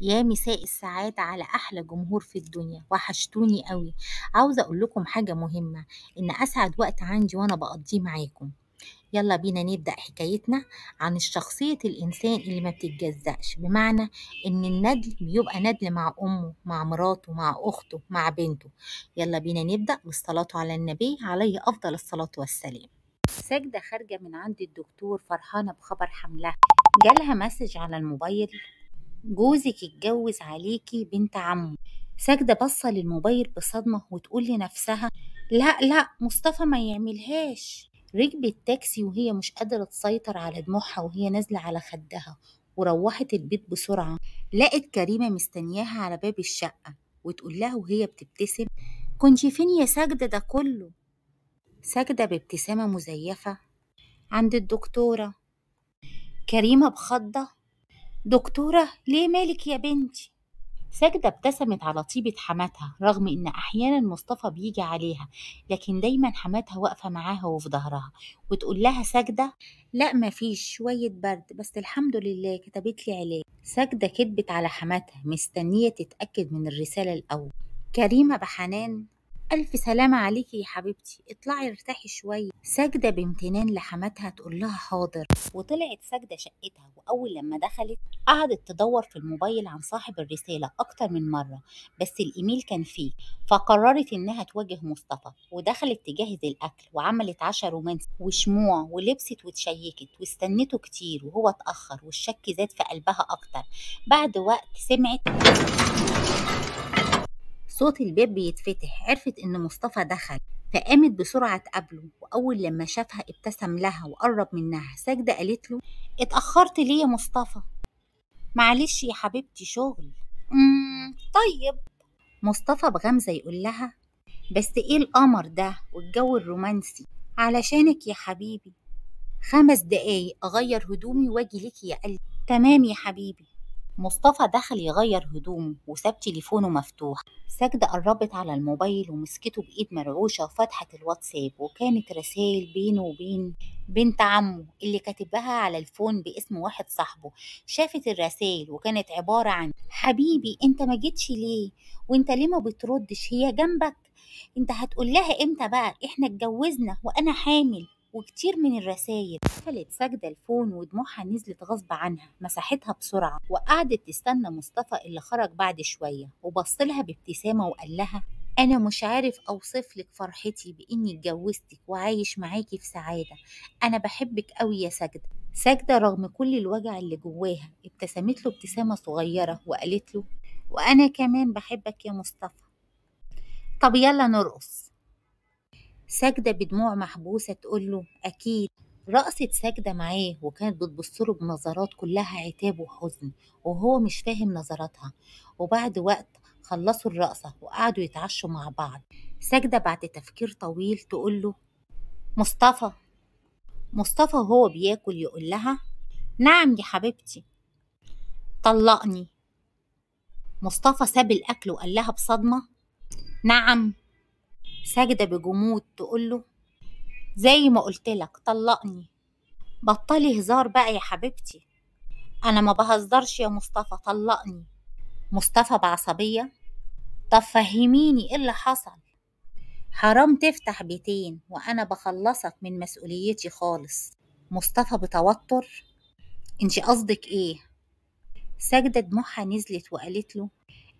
يا مساء السعادة على أحلى جمهور في الدنيا وحشتوني قوي عاوزة أقول لكم حاجة مهمة إن أسعد وقت عندي وأنا بقضيه معاكم يلا بينا نبدأ حكايتنا عن الشخصية الإنسان اللي ما بتتجزأش بمعنى إن الندل بيبقى ندل مع أمه مع مراته مع أخته مع بنته يلا بينا نبدأ بالصلاة على النبي عليه أفضل الصلاة والسلام ساجدة خارجة من عند الدكتور فرحانة بخبر حملها جالها مسج على الموبايل جوزك اتجوز عليكي بنت عمه ساجدة بصة للموبايل بصدمة وتقول لنفسها لا لا مصطفى ما يعملهاش ركبت تاكسي وهي مش قادرة تسيطر على دموعها وهي نازلة على خدها وروحت البيت بسرعة لقت كريمة مستنياها على باب الشقة وتقول لها وهي بتبتسم كنت فين يا ساجدة ده كله ساجدة بابتسامة مزيفة عند الدكتورة كريمة بخضة دكتورة ليه مالك يا بنتي؟ ساجدة ابتسمت على طيبة حماتها رغم إن أحيانا مصطفى بيجي عليها لكن دايما حماتها واقفة معاها وفي ظهرها وتقول لها ساجدة لا مفيش شوية برد بس الحمد لله كتبت لي علاج ساجدة كدبت على حماتها مستنية تتأكد من الرسالة الأول كريمة بحنان ألف سلامة عليكي يا حبيبتي اطلعي ارتاحي شوية ساجدة بامتنان لحماتها تقول لها حاضر وطلعت ساجدة شقتها وأول لما دخلت قعدت تدور في الموبايل عن صاحب الرسالة أكتر من مرة بس الإيميل كان فيه فقررت إنها تواجه مصطفى ودخلت تجهز الأكل وعملت عشا رومانسي وشموع ولبست وتشيكت واستنته كتير وهو اتأخر والشك زاد في قلبها أكتر بعد وقت سمعت صوت الباب بيتفتح عرفت إن مصطفى دخل فقامت بسرعة تقابله وأول لما شافها ابتسم لها وقرب منها ساجدة قالت له اتأخرت ليه يا مصطفى معلش يا حبيبتي شغل امم طيب مصطفى بغمزة يقول لها بس ايه القمر ده والجو الرومانسي علشانك يا حبيبي خمس دقايق أغير هدومي وأجي ليكي يا قلبي تمام يا حبيبي مصطفى دخل يغير هدومه وساب تليفونه مفتوح سجدة قربت على الموبايل ومسكته بإيد مرعوشة وفتحت الواتساب وكانت رسائل بينه وبين بنت عمه اللي كاتبها على الفون باسم واحد صاحبه شافت الرسائل وكانت عبارة عن حبيبي انت ما جيتش ليه وانت ليه ما بتردش هي جنبك انت هتقول لها امتى بقى احنا اتجوزنا وانا حامل وكتير من الرسايل قفلت سجدة الفون ودموعها نزلت غصب عنها مسحتها بسرعة وقعدت تستنى مصطفى اللي خرج بعد شوية وبصلها بابتسامة وقال لها أنا مش عارف أوصف لك فرحتي بإني اتجوزتك وعايش معاكي في سعادة أنا بحبك أوي يا سجدة سجدة رغم كل الوجع اللي جواها ابتسمت له ابتسامة صغيرة وقالت له وأنا كمان بحبك يا مصطفى طب يلا نرقص ساجدة بدموع محبوسة تقول له أكيد رقصت ساجدة معاه وكانت بتبصله بنظرات كلها عتاب وحزن وهو مش فاهم نظراتها وبعد وقت خلصوا الرقصة وقعدوا يتعشوا مع بعض ساجدة بعد تفكير طويل تقول له مصطفى مصطفى وهو بياكل يقول لها نعم يا حبيبتي طلقني مصطفى ساب الأكل وقال لها بصدمة نعم ساجدة بجمود تقول له زي ما قلت لك طلقني بطلي هزار بقى يا حبيبتي أنا ما بهزرش يا مصطفى طلقني مصطفى بعصبية طب فهميني إيه اللي حصل حرام تفتح بيتين وأنا بخلصك من مسؤوليتي خالص مصطفى بتوتر انت قصدك ايه ساجدة دموعها نزلت وقالت له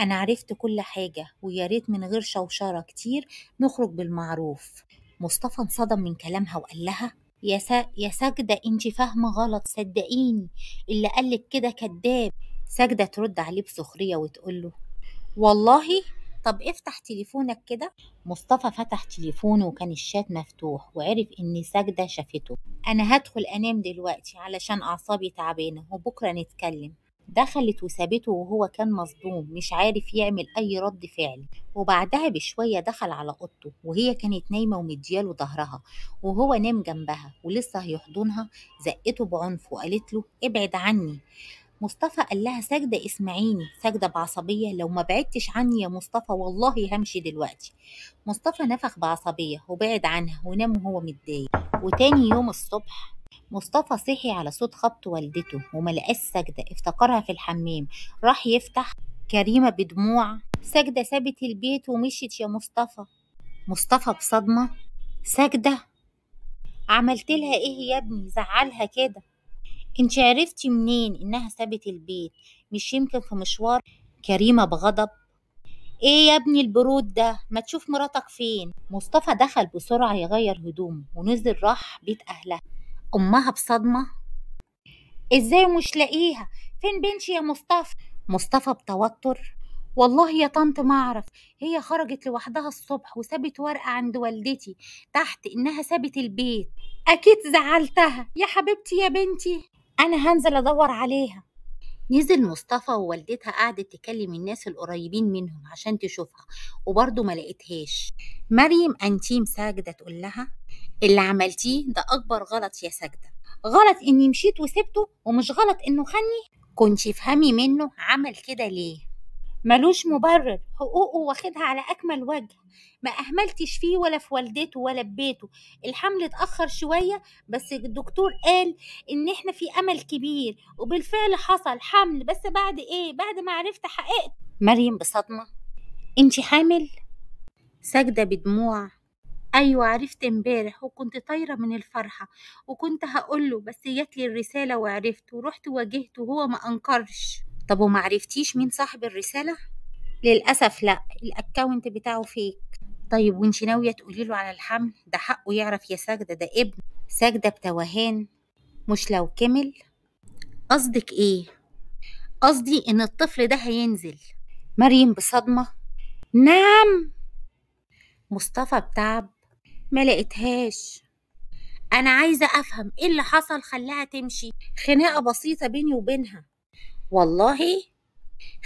أنا عرفت كل حاجة ويا ريت من غير شوشرة كتير نخرج بالمعروف مصطفى انصدم من كلامها وقال لها يا سا... يا ساجدة انت فاهمة غلط صدقيني اللي قالك كده كداب ساجدة ترد عليه بسخرية وتقول له والله طب افتح تليفونك كده مصطفى فتح تليفونه وكان الشات مفتوح وعرف ان ساجدة شافته انا هدخل انام دلوقتي علشان اعصابي تعبانة وبكرة نتكلم دخلت وسابته وهو كان مصدوم مش عارف يعمل أي رد فعل وبعدها بشوية دخل على أوضته وهي كانت نايمة ومدياله ظهرها وهو نام جنبها ولسه هيحضنها زقته بعنف وقالت له ابعد عني مصطفى قال لها ساجدة اسمعيني ساجدة بعصبية لو ما بعدتش عني يا مصطفى والله همشي دلوقتي مصطفى نفخ بعصبية وبعد عنها ونام وهو متضايق وتاني يوم الصبح مصطفى صحي على صوت خبط والدته وملقاش سجدة افتكرها في الحمام راح يفتح كريمة بدموع سجدة سابت البيت ومشيت يا مصطفى مصطفى بصدمة سجدة عملت لها ايه يا ابني زعلها كده انت عرفتي منين انها سابت البيت مش يمكن في مشوار كريمة بغضب ايه يا ابني البرود ده ما تشوف مراتك فين مصطفى دخل بسرعة يغير هدومه ونزل راح بيت اهلها أمها بصدمة إزاي مش لاقيها فين بنتي يا مصطفى مصطفى بتوتر والله يا طنط ما اعرف هي خرجت لوحدها الصبح وسابت ورقه عند والدتي تحت انها سابت البيت اكيد زعلتها يا حبيبتي يا بنتي انا هنزل ادور عليها نزل مصطفى ووالدتها قعدت تكلم الناس القريبين منهم عشان تشوفها وبرضه ما لقيتهاش مريم انتيم ساجده تقول لها اللي عملتيه ده اكبر غلط يا ساجده غلط اني مشيت وسبته ومش غلط انه خني كنتي فهمي منه عمل كده ليه ملوش مبرر حقوقه واخدها على أكمل وجه ما أهملتش فيه ولا في والدته ولا في بيته الحمل اتأخر شوية بس الدكتور قال إن إحنا في أمل كبير وبالفعل حصل حمل بس بعد إيه بعد ما عرفت حققت مريم بصدمة أنت حامل ساجدة بدموع أيوة عرفت امبارح وكنت طايرة من الفرحة وكنت هقوله بس جاتلي الرسالة وعرفت ورحت واجهته وهو ما أنكرش طب وما عرفتيش مين صاحب الرسالة؟ للأسف لا الأكاونت بتاعه فيك طيب وانت ناوية تقولي له على الحمل ده حقه يعرف يا ساجدة ده ابن ساجدة بتوهان مش لو كمل قصدك ايه؟ قصدي ان الطفل ده هينزل مريم بصدمة نعم مصطفى بتعب ما لقيتهاش انا عايزة افهم ايه اللي حصل خلاها تمشي خناقة بسيطة بيني وبينها والله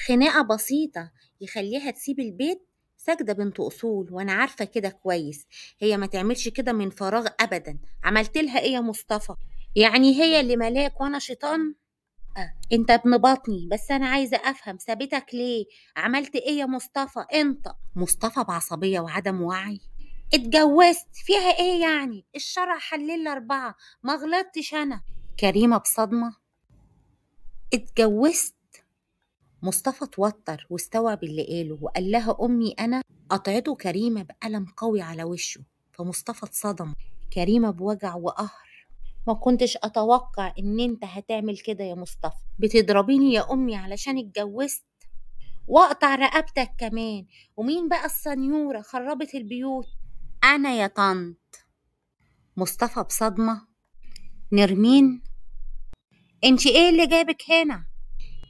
خناقة بسيطة يخليها تسيب البيت ساجدة بنت أصول وأنا عارفة كده كويس هي ما تعملش كده من فراغ أبدا عملت لها إيه يا مصطفى يعني هي اللي ملاك وأنا شيطان آه. أنت ابن بطني بس أنا عايزة أفهم سابتك ليه عملت إيه يا مصطفى أنت مصطفى بعصبية وعدم وعي اتجوزت فيها إيه يعني الشرع حلل أربعة ما غلطتش أنا كريمة بصدمة اتجوزت مصطفى اتوتر واستوعب اللي قاله وقال لها أمي أنا قطعته كريمة بألم قوي على وشه فمصطفى اتصدم كريمة بوجع وقهر ما كنتش أتوقع إن أنت هتعمل كده يا مصطفى بتضربيني يا أمي علشان اتجوزت واقطع رقبتك كمان ومين بقى السنيورة خربت البيوت أنا يا طنط مصطفى بصدمة نرمين انت ايه اللي جابك هنا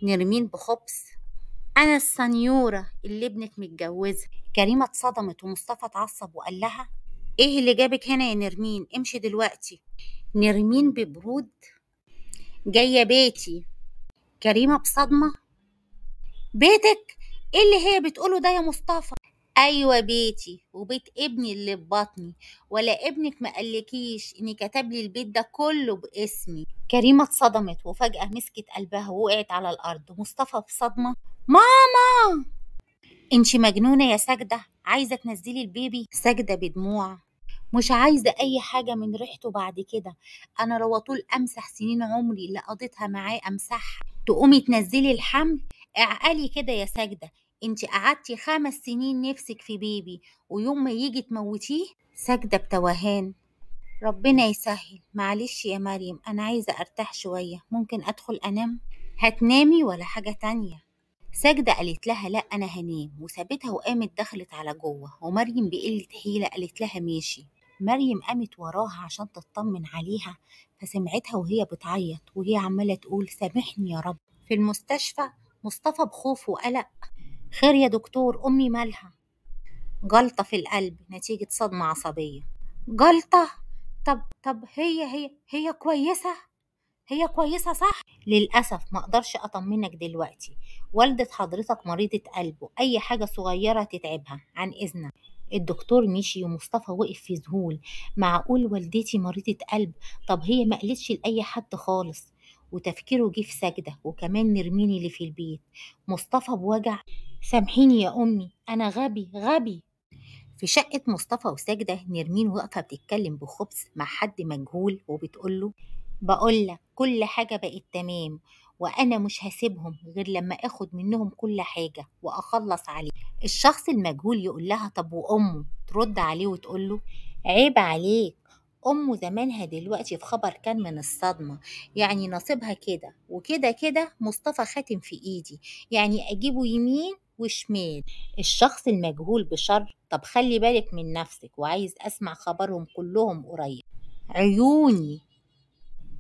نرمين بخبث انا السنيوره اللي ابنك متجوزها كريمه اتصدمت ومصطفى اتعصب وقال لها ايه اللي جابك هنا يا نرمين امشي دلوقتي نرمين ببرود جايه بيتي كريمه بصدمه بيتك ايه اللي هي بتقوله ده يا مصطفى ايوه بيتي وبيت ابني اللي في بطني ولا ابنك ما قالكيش اني كتب لي البيت ده كله باسمي كريمة اتصدمت وفجأة مسكت قلبها ووقعت على الأرض مصطفى بصدمة ماما انتي مجنونة يا ساجدة عايزة تنزلي البيبي ساجدة بدموع مش عايزة أي حاجة من ريحته بعد كده أنا لو طول أمسح سنين عمري اللي قضيتها معاه أمسحها تقومي تنزلي الحمل اعقلي كده يا ساجدة انت قعدتي خمس سنين نفسك في بيبي ويوم ما يجي تموتيه ساجدة بتوهان ربنا يسهل معلش يا مريم أنا عايزة أرتاح شوية ممكن أدخل أنام هتنامي ولا حاجة تانية ساجدة قالت لها لا أنا هنام وسابتها وقامت دخلت على جوه ومريم بقلة حيلة قالت لها ماشي مريم قامت وراها عشان تطمن عليها فسمعتها وهي بتعيط وهي عمالة تقول سامحني يا رب في المستشفى مصطفى بخوف وقلق خير يا دكتور أمي مالها جلطة في القلب نتيجة صدمة عصبية جلطة طب طب هي هي هي كويسة هي كويسة صح؟ للأسف ما أقدرش أطمنك دلوقتي والدة حضرتك مريضة قلب وأي حاجة صغيرة تتعبها عن إذنك الدكتور مشي ومصطفى وقف في ذهول معقول والدتي مريضة قلب طب هي ما قالتش لأي حد خالص وتفكيره جه في سجدة وكمان نرميني اللي في البيت مصطفى بوجع سامحيني يا أمي أنا غبي غبي في شقة مصطفى وساجدة نرمين واقفة بتتكلم بخبث مع حد مجهول وبتقوله بقولك كل حاجة بقت تمام وأنا مش هسيبهم غير لما أخد منهم كل حاجة وأخلص عليه الشخص المجهول يقول لها طب وأمه ترد عليه وتقول له عيب عليك أمه زمانها دلوقتي في خبر كان من الصدمة يعني نصيبها كده وكده كده مصطفى خاتم في إيدي يعني أجيبه يمين وشمال الشخص المجهول بشر طب خلي بالك من نفسك وعايز أسمع خبرهم كلهم قريب عيوني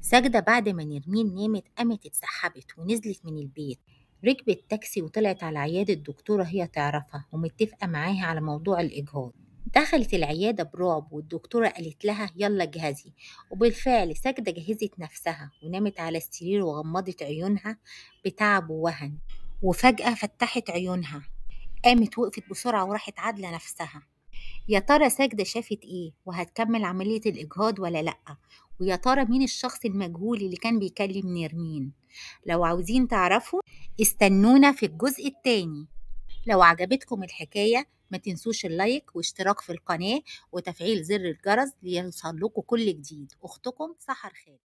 سجدة بعد ما نرمين نامت قامت اتسحبت ونزلت من البيت ركبت تاكسي وطلعت على عيادة دكتورة هي تعرفها ومتفقة معاها على موضوع الإجهاض دخلت العيادة برعب والدكتورة قالت لها يلا جهزي وبالفعل سجدة جهزت نفسها ونامت على السرير وغمضت عيونها بتعب ووهن وفجأة فتحت عيونها قامت وقفت بسرعة وراحت عادلة نفسها يا ترى ساجدة شافت إيه وهتكمل عملية الإجهاض ولا لأ ويا ترى مين الشخص المجهول اللي كان بيكلم نرمين لو عاوزين تعرفوا استنونا في الجزء التاني لو عجبتكم الحكاية ما تنسوش اللايك واشتراك في القناة وتفعيل زر الجرس ليصلكوا كل جديد أختكم سحر خالد